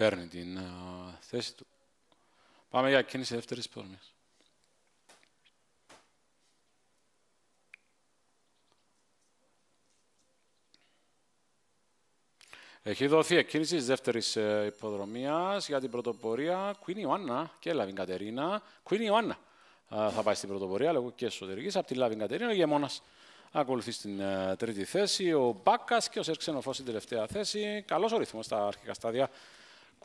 παίρνει την ε, θέση του. Πάμε για κίνηση δεύτερης πόρμης. Έχει δοθεί εκκίνηση της δεύτερης ε, υποδρομίας για την πρωτοπορία. Queen Ιωάννα και Λαβίν Κατερίνα. Queen Ιωάννα ε, θα πάει στην πρωτοπορία λόγω και εσωτερικής. Από τη Λαβίν Κατερίνα, ο γεμόνα ακολουθεί στην τρίτη θέση. Ο Μπάκας και ο Σερξενοφό στην τελευταία θέση. Καλός ο ρυθμός στα αρχικά στάδια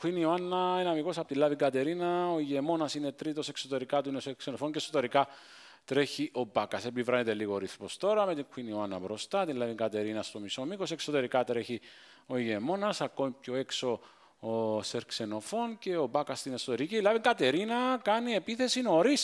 Queen Ιωάννα, ένα από τη Λάβη Κατερίνα. Ο ηγεμόνας είναι τρίτος εξωτερικά του Ξενοφών και εσωτερικά τρέχει ο Μπάκας. Επιβράνεται λίγο ο ρυθμός τώρα με την Queen Ιωάννα μπροστά, την Λάβη Κατερίνα στο μισό μήκος. Εξωτερικά τρέχει ο ηγεμόνας, ακόμη πιο έξω ο Ξενοφών και ο Μπάκας στην εσωτερική. Η Λάβη Κατερίνα κάνει επίθεση νωρίς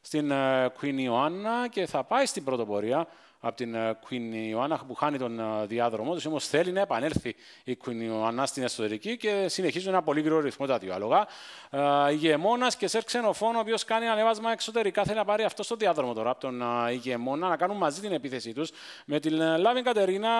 στην ε, Queen Ιωάννα και θα πάει στην πρωτοπορία από την ε, Queen Ιωάννα που χάνει τον ε, διάδρομό του. Όμως θέλει να επανέλθει η Queen Ιωάννα στην εσωτερική και συνεχίζουν ένα πολύ γρήγορο ρυθμό τα διάλογα. Ε, ηγεμόνας και σερ ξενοφόνο, ο οποίος κάνει ανεβάσμα εξωτερικά. Θέλει να πάρει αυτό το διάδρομο τώρα από τον Ηγεμόνα, να κάνουν μαζί την επίθεσή τους. Με την Λάβιν Κατερίνα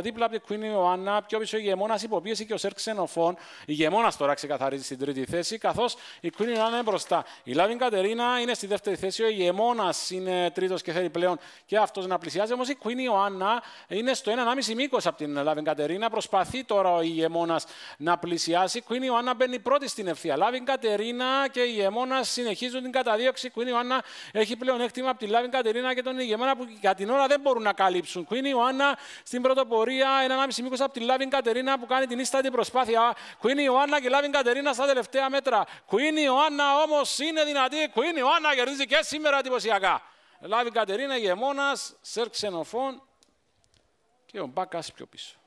δίπλα από την Queen Ιωάννα, πιο πίσω ο Ηγεμόνας υποπίεση και ο σερ Η Ηγεμόνας τώρα ξεκαθαρίζει στην τρίτη θέση, καθώς η Queen Ιωάννα είναι μπροστά. Η Λάβιν Κατερίνα είναι στη δεύτερη θέση, ο Ηγεμόνας είναι τρίτος και θέλει πλέον και αυτός να πλησιάζει όμως η Queen Ιωάννα, είναι στο 1,5 μήκος από την Λάβιν Κατερίνα. Προσπαθεί τώρα ο ηγεμόνας να πλησιάσει. Queen Ιωάννα μπαίνει πρώτη στην ευθεία. Λάβιν Κατερίνα και η ηγεμόνα συνεχίζουν την καταδίωξη. Queen Ιωάννα έχει πλέον έκτημα από τη Λάβιν Κατερίνα και τον ηγεμόνα που για την ώρα δεν μπορούν να καλύψουν. Queen Ιωάννα στην πρωτοπορία, 1,5 μήκος από τη Λάβιν Κατερίνα που κάνει την ίστατη προσπάθεια. Queen Ιωάννα και Λάβιν Κατερίνα στα τελευταία μέτρα. Queen Ιωάννα όμως είναι δυνατή. Queen Ιωάννα κερδίζει και σήμερα εντυπωσιακά. Λάβει Κατερίνα, γεμόνας, σερ ξενοφών και ο Μπάκας πιο πίσω.